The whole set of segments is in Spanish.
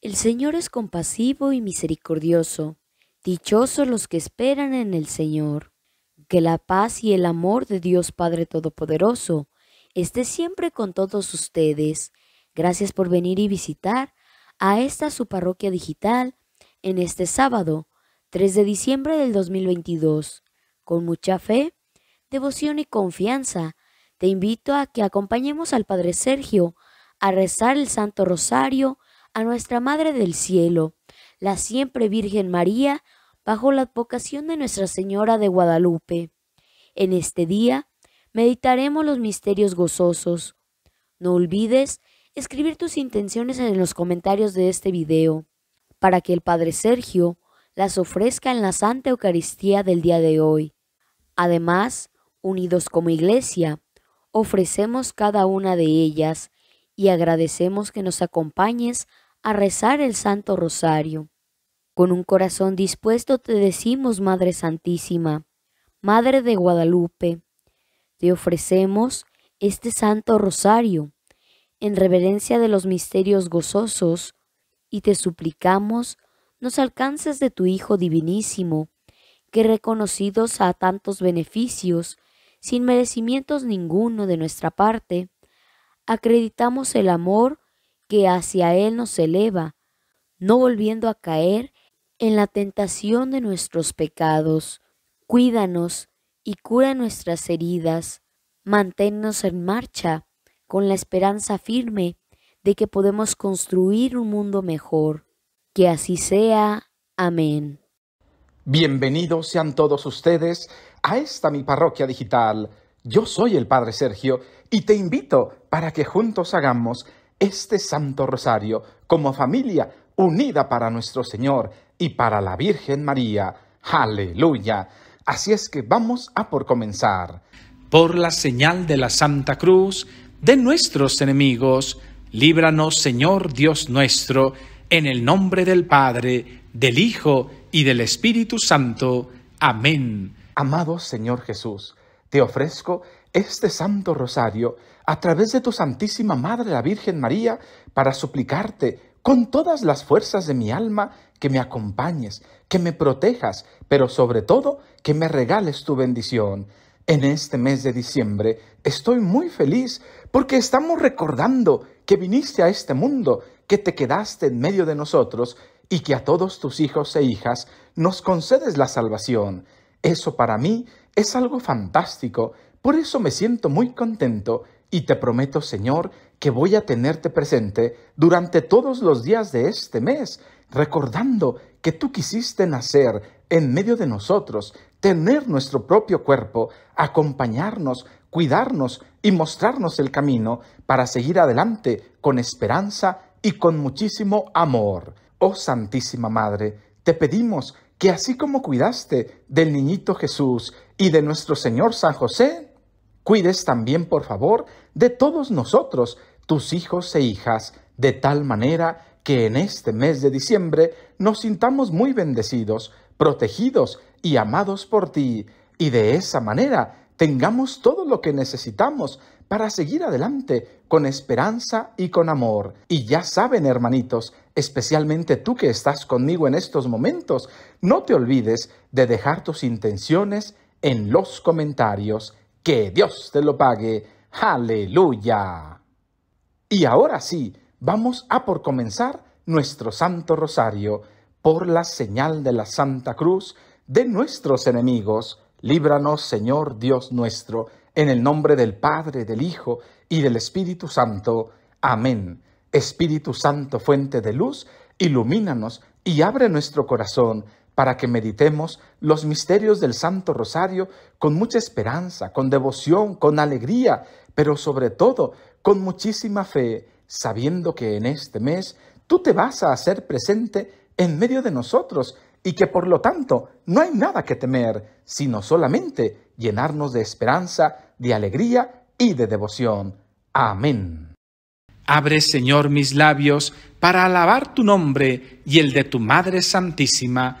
El Señor es compasivo y misericordioso. Dichosos los que esperan en el Señor. Que la paz y el amor de Dios Padre Todopoderoso esté siempre con todos ustedes. Gracias por venir y visitar a esta su parroquia digital en este sábado, 3 de diciembre del 2022. Con mucha fe, devoción y confianza, te invito a que acompañemos al Padre Sergio a rezar el Santo Rosario nuestra Madre del Cielo, la siempre Virgen María, bajo la advocación de Nuestra Señora de Guadalupe. En este día meditaremos los misterios gozosos. No olvides escribir tus intenciones en los comentarios de este video, para que el Padre Sergio las ofrezca en la Santa Eucaristía del día de hoy. Además, unidos como iglesia, ofrecemos cada una de ellas y agradecemos que nos acompañes a rezar el Santo Rosario. Con un corazón dispuesto te decimos, Madre Santísima, Madre de Guadalupe, te ofrecemos este Santo Rosario en reverencia de los misterios gozosos y te suplicamos nos alcances de tu Hijo Divinísimo, que reconocidos a tantos beneficios, sin merecimientos ninguno de nuestra parte, acreditamos el amor que hacia Él nos eleva, no volviendo a caer en la tentación de nuestros pecados. Cuídanos y cura nuestras heridas. Manténnos en marcha con la esperanza firme de que podemos construir un mundo mejor. Que así sea. Amén. Bienvenidos sean todos ustedes a esta mi parroquia digital. Yo soy el Padre Sergio y te invito para que juntos hagamos este Santo Rosario como familia unida para nuestro Señor y para la Virgen María. Aleluya. Así es que vamos a por comenzar. Por la señal de la Santa Cruz de nuestros enemigos, líbranos Señor Dios nuestro, en el nombre del Padre, del Hijo y del Espíritu Santo. Amén. Amado Señor Jesús, te ofrezco este Santo Rosario a través de tu Santísima Madre, la Virgen María, para suplicarte con todas las fuerzas de mi alma que me acompañes, que me protejas, pero sobre todo que me regales tu bendición. En este mes de diciembre estoy muy feliz porque estamos recordando que viniste a este mundo, que te quedaste en medio de nosotros y que a todos tus hijos e hijas nos concedes la salvación. Eso para mí es algo fantástico, por eso me siento muy contento y te prometo, Señor, que voy a tenerte presente durante todos los días de este mes, recordando que tú quisiste nacer en medio de nosotros, tener nuestro propio cuerpo, acompañarnos, cuidarnos y mostrarnos el camino para seguir adelante con esperanza y con muchísimo amor. Oh Santísima Madre, te pedimos que así como cuidaste del niñito Jesús y de nuestro Señor San José, cuides también, por favor, de todos nosotros, tus hijos e hijas, de tal manera que en este mes de diciembre nos sintamos muy bendecidos, protegidos y amados por ti, y de esa manera tengamos todo lo que necesitamos para seguir adelante con esperanza y con amor. Y ya saben, hermanitos, especialmente tú que estás conmigo en estos momentos, no te olvides de dejar tus intenciones en los comentarios. Que Dios te lo pague. Aleluya. Y ahora sí, vamos a por comenzar nuestro Santo Rosario por la señal de la Santa Cruz de nuestros enemigos. Líbranos, Señor Dios nuestro, en el nombre del Padre, del Hijo y del Espíritu Santo. Amén. Espíritu Santo, fuente de luz, ilumínanos y abre nuestro corazón para que meditemos los misterios del Santo Rosario con mucha esperanza, con devoción, con alegría, pero sobre todo con muchísima fe, sabiendo que en este mes tú te vas a hacer presente en medio de nosotros y que por lo tanto no hay nada que temer, sino solamente llenarnos de esperanza, de alegría y de devoción. Amén. Abre, Señor, mis labios para alabar tu nombre y el de tu Madre Santísima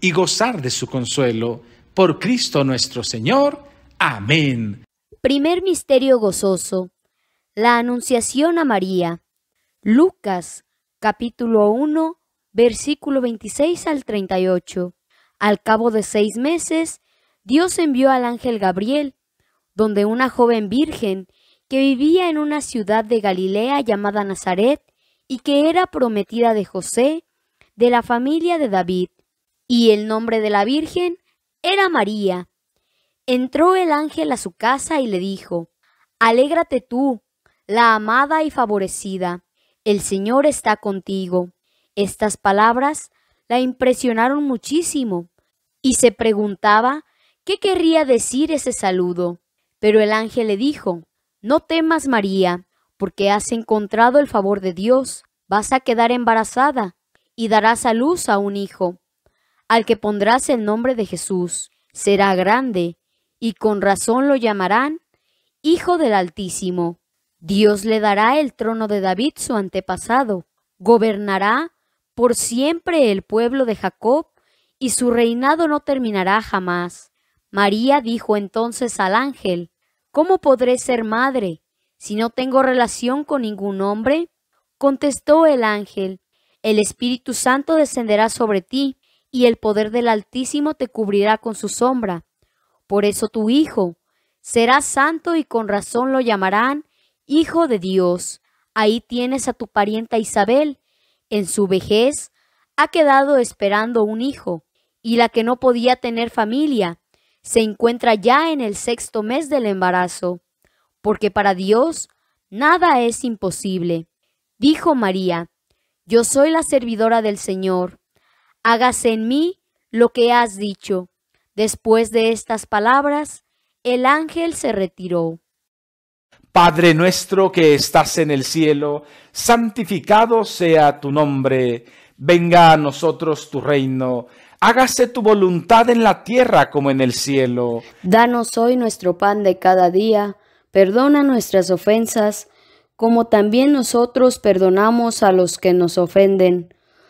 y gozar de su consuelo. Por Cristo nuestro Señor. Amén. Primer Misterio Gozoso. La Anunciación a María. Lucas capítulo 1, versículo 26 al 38. Al cabo de seis meses, Dios envió al ángel Gabriel, donde una joven virgen que vivía en una ciudad de Galilea llamada Nazaret y que era prometida de José, de la familia de David y el nombre de la Virgen era María. Entró el ángel a su casa y le dijo, Alégrate tú, la amada y favorecida, el Señor está contigo. Estas palabras la impresionaron muchísimo y se preguntaba qué querría decir ese saludo. Pero el ángel le dijo, No temas, María, porque has encontrado el favor de Dios, vas a quedar embarazada y darás a luz a un hijo al que pondrás el nombre de Jesús será grande, y con razón lo llamarán Hijo del Altísimo. Dios le dará el trono de David su antepasado, gobernará por siempre el pueblo de Jacob, y su reinado no terminará jamás. María dijo entonces al ángel, ¿Cómo podré ser madre si no tengo relación con ningún hombre? Contestó el ángel, el Espíritu Santo descenderá sobre ti y el poder del Altísimo te cubrirá con su sombra. Por eso tu Hijo será santo y con razón lo llamarán Hijo de Dios. Ahí tienes a tu parienta Isabel. En su vejez ha quedado esperando un hijo, y la que no podía tener familia se encuentra ya en el sexto mes del embarazo, porque para Dios nada es imposible. Dijo María, Yo soy la servidora del Señor hágase en mí lo que has dicho. Después de estas palabras, el ángel se retiró. Padre nuestro que estás en el cielo, santificado sea tu nombre, venga a nosotros tu reino, hágase tu voluntad en la tierra como en el cielo. Danos hoy nuestro pan de cada día, perdona nuestras ofensas, como también nosotros perdonamos a los que nos ofenden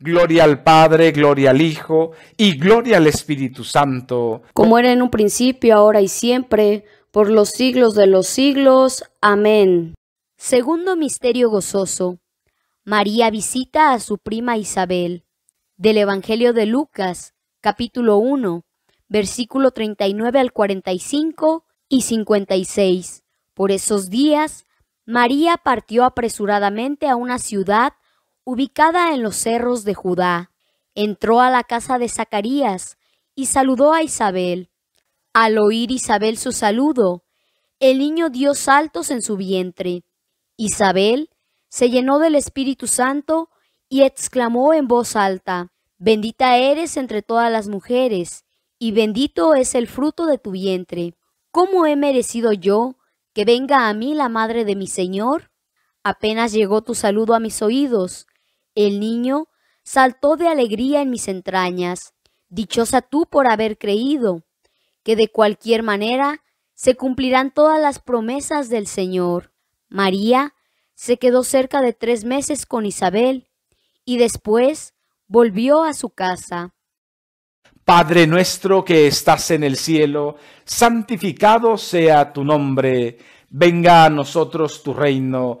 Gloria al Padre, gloria al Hijo y gloria al Espíritu Santo. Como era en un principio, ahora y siempre, por los siglos de los siglos. Amén. Segundo Misterio Gozoso. María visita a su prima Isabel. Del Evangelio de Lucas, capítulo 1, versículo 39 al 45 y 56. Por esos días, María partió apresuradamente a una ciudad ubicada en los cerros de Judá, entró a la casa de Zacarías y saludó a Isabel. Al oír Isabel su saludo, el niño dio saltos en su vientre. Isabel se llenó del Espíritu Santo y exclamó en voz alta, Bendita eres entre todas las mujeres, y bendito es el fruto de tu vientre. ¿Cómo he merecido yo que venga a mí la madre de mi Señor? Apenas llegó tu saludo a mis oídos, el niño saltó de alegría en mis entrañas. Dichosa tú por haber creído, que de cualquier manera se cumplirán todas las promesas del Señor. María se quedó cerca de tres meses con Isabel y después volvió a su casa. Padre nuestro que estás en el cielo, santificado sea tu nombre, venga a nosotros tu reino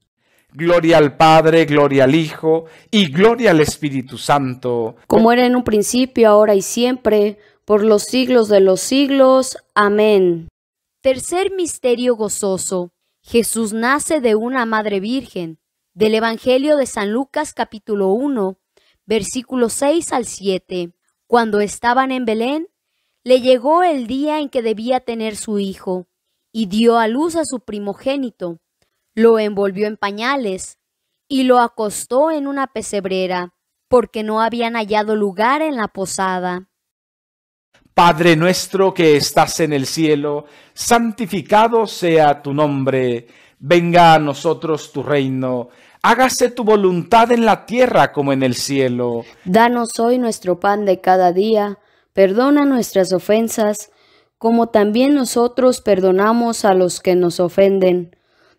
Gloria al Padre, gloria al Hijo y gloria al Espíritu Santo. Como era en un principio, ahora y siempre, por los siglos de los siglos. Amén. Tercer misterio gozoso. Jesús nace de una madre virgen. Del Evangelio de San Lucas capítulo 1, versículos 6 al 7. Cuando estaban en Belén, le llegó el día en que debía tener su hijo, y dio a luz a su primogénito lo envolvió en pañales y lo acostó en una pesebrera, porque no habían hallado lugar en la posada. Padre nuestro que estás en el cielo, santificado sea tu nombre, venga a nosotros tu reino, hágase tu voluntad en la tierra como en el cielo. Danos hoy nuestro pan de cada día, perdona nuestras ofensas, como también nosotros perdonamos a los que nos ofenden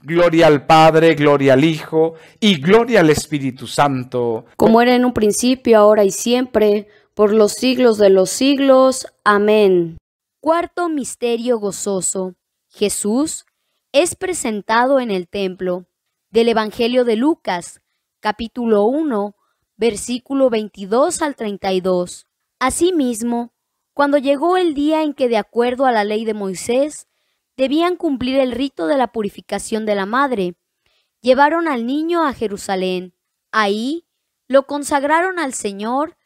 Gloria al Padre, gloria al Hijo y gloria al Espíritu Santo. Como era en un principio, ahora y siempre, por los siglos de los siglos. Amén. Cuarto misterio gozoso. Jesús es presentado en el templo. Del Evangelio de Lucas, capítulo 1, versículo 22 al 32. Asimismo, cuando llegó el día en que, de acuerdo a la ley de Moisés, debían cumplir el rito de la purificación de la madre. Llevaron al niño a Jerusalén. Ahí lo consagraron al Señor,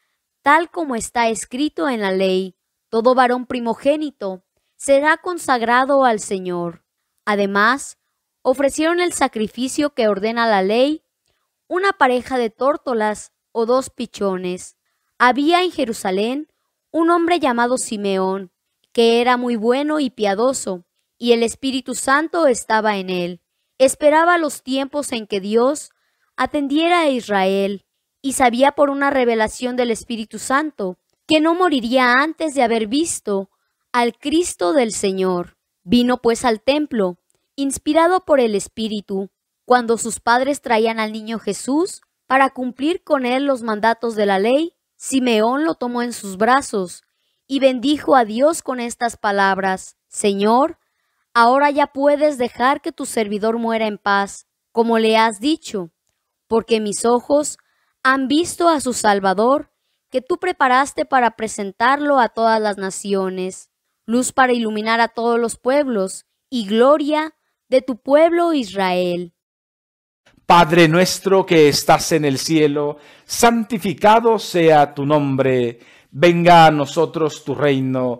tal como está escrito en la ley. Todo varón primogénito será consagrado al Señor. Además, ofrecieron el sacrificio que ordena la ley, una pareja de tórtolas o dos pichones. Había en Jerusalén un hombre llamado Simeón, que era muy bueno y piadoso y el Espíritu Santo estaba en él. Esperaba los tiempos en que Dios atendiera a Israel y sabía por una revelación del Espíritu Santo que no moriría antes de haber visto al Cristo del Señor. Vino pues al templo, inspirado por el Espíritu, cuando sus padres traían al niño Jesús para cumplir con él los mandatos de la ley, Simeón lo tomó en sus brazos y bendijo a Dios con estas palabras, Señor, ahora ya puedes dejar que tu servidor muera en paz, como le has dicho, porque mis ojos han visto a su Salvador, que tú preparaste para presentarlo a todas las naciones, luz para iluminar a todos los pueblos y gloria de tu pueblo Israel. Padre nuestro que estás en el cielo, santificado sea tu nombre, venga a nosotros tu reino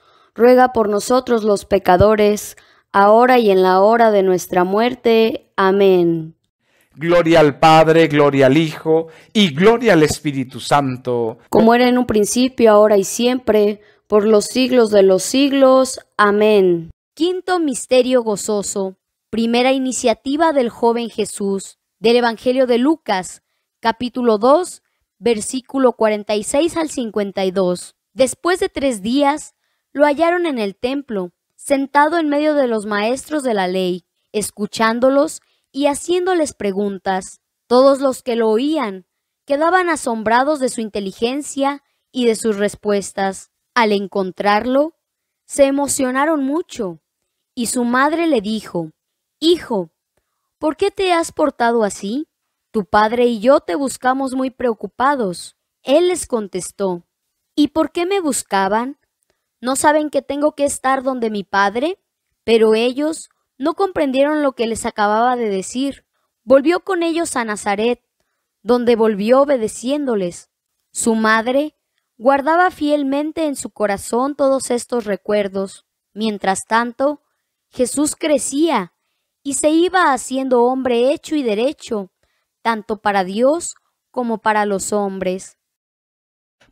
ruega por nosotros los pecadores, ahora y en la hora de nuestra muerte. Amén. Gloria al Padre, gloria al Hijo y gloria al Espíritu Santo. Como era en un principio, ahora y siempre, por los siglos de los siglos. Amén. Quinto Misterio Gozoso. Primera iniciativa del joven Jesús, del Evangelio de Lucas, capítulo 2, versículo 46 al 52. Después de tres días, lo hallaron en el templo, sentado en medio de los maestros de la ley, escuchándolos y haciéndoles preguntas. Todos los que lo oían quedaban asombrados de su inteligencia y de sus respuestas. Al encontrarlo, se emocionaron mucho, y su madre le dijo, Hijo, ¿por qué te has portado así? Tu padre y yo te buscamos muy preocupados. Él les contestó, ¿y por qué me buscaban? ¿No saben que tengo que estar donde mi padre? Pero ellos no comprendieron lo que les acababa de decir. Volvió con ellos a Nazaret, donde volvió obedeciéndoles. Su madre guardaba fielmente en su corazón todos estos recuerdos. Mientras tanto, Jesús crecía y se iba haciendo hombre hecho y derecho, tanto para Dios como para los hombres.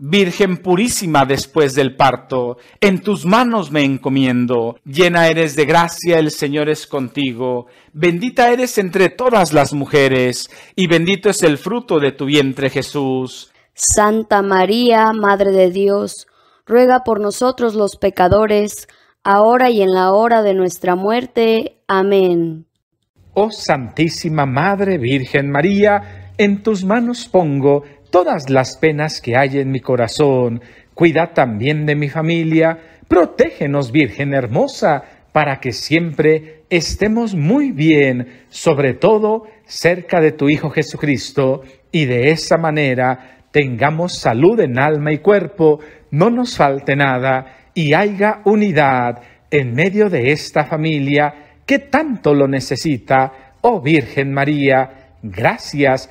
Virgen purísima después del parto, en tus manos me encomiendo, llena eres de gracia, el Señor es contigo, bendita eres entre todas las mujeres, y bendito es el fruto de tu vientre Jesús. Santa María, Madre de Dios, ruega por nosotros los pecadores, ahora y en la hora de nuestra muerte. Amén. Oh Santísima Madre Virgen María, en tus manos pongo todas las penas que hay en mi corazón, cuida también de mi familia, protégenos, Virgen hermosa, para que siempre estemos muy bien, sobre todo cerca de tu Hijo Jesucristo, y de esa manera tengamos salud en alma y cuerpo, no nos falte nada, y haya unidad en medio de esta familia que tanto lo necesita. Oh Virgen María, gracias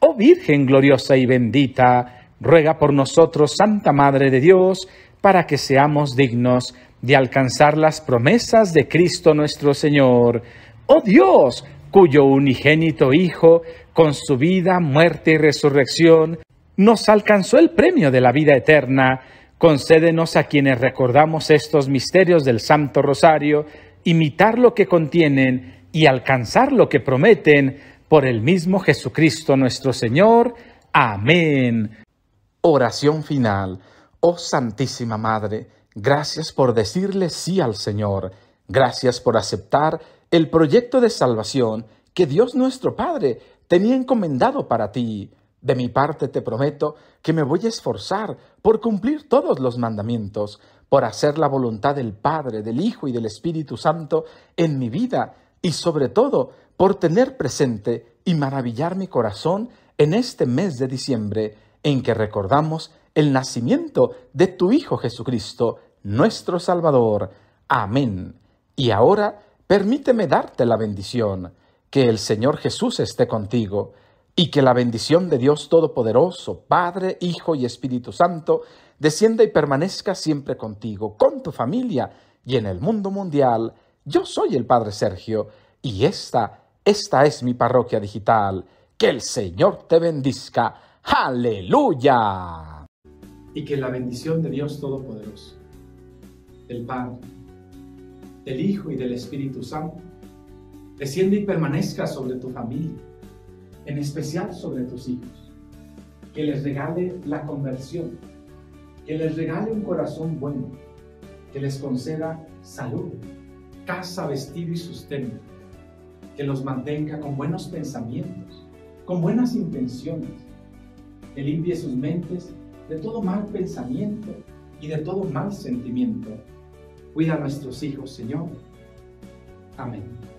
Oh Virgen gloriosa y bendita, ruega por nosotros, Santa Madre de Dios, para que seamos dignos de alcanzar las promesas de Cristo nuestro Señor. Oh Dios, cuyo unigénito Hijo, con su vida, muerte y resurrección, nos alcanzó el premio de la vida eterna, concédenos a quienes recordamos estos misterios del Santo Rosario, imitar lo que contienen y alcanzar lo que prometen por el mismo Jesucristo nuestro Señor. Amén. Oración final. Oh Santísima Madre, gracias por decirle sí al Señor. Gracias por aceptar el proyecto de salvación que Dios nuestro Padre tenía encomendado para ti. De mi parte te prometo que me voy a esforzar por cumplir todos los mandamientos, por hacer la voluntad del Padre, del Hijo y del Espíritu Santo en mi vida y sobre todo por tener presente y maravillar mi corazón en este mes de diciembre en que recordamos el nacimiento de tu Hijo Jesucristo, nuestro Salvador. Amén. Y ahora permíteme darte la bendición. Que el Señor Jesús esté contigo y que la bendición de Dios Todopoderoso, Padre, Hijo y Espíritu Santo, descienda y permanezca siempre contigo, con tu familia y en el mundo mundial. Yo soy el Padre Sergio y esta esta es mi parroquia digital. Que el Señor te bendiga. Aleluya. Y que la bendición de Dios Todopoderoso, del Padre, del Hijo y del Espíritu Santo, desciende y permanezca sobre tu familia, en especial sobre tus hijos. Que les regale la conversión, que les regale un corazón bueno, que les conceda salud, casa, vestido y sustento que los mantenga con buenos pensamientos, con buenas intenciones, que limpie sus mentes de todo mal pensamiento y de todo mal sentimiento. Cuida a nuestros hijos, Señor. Amén.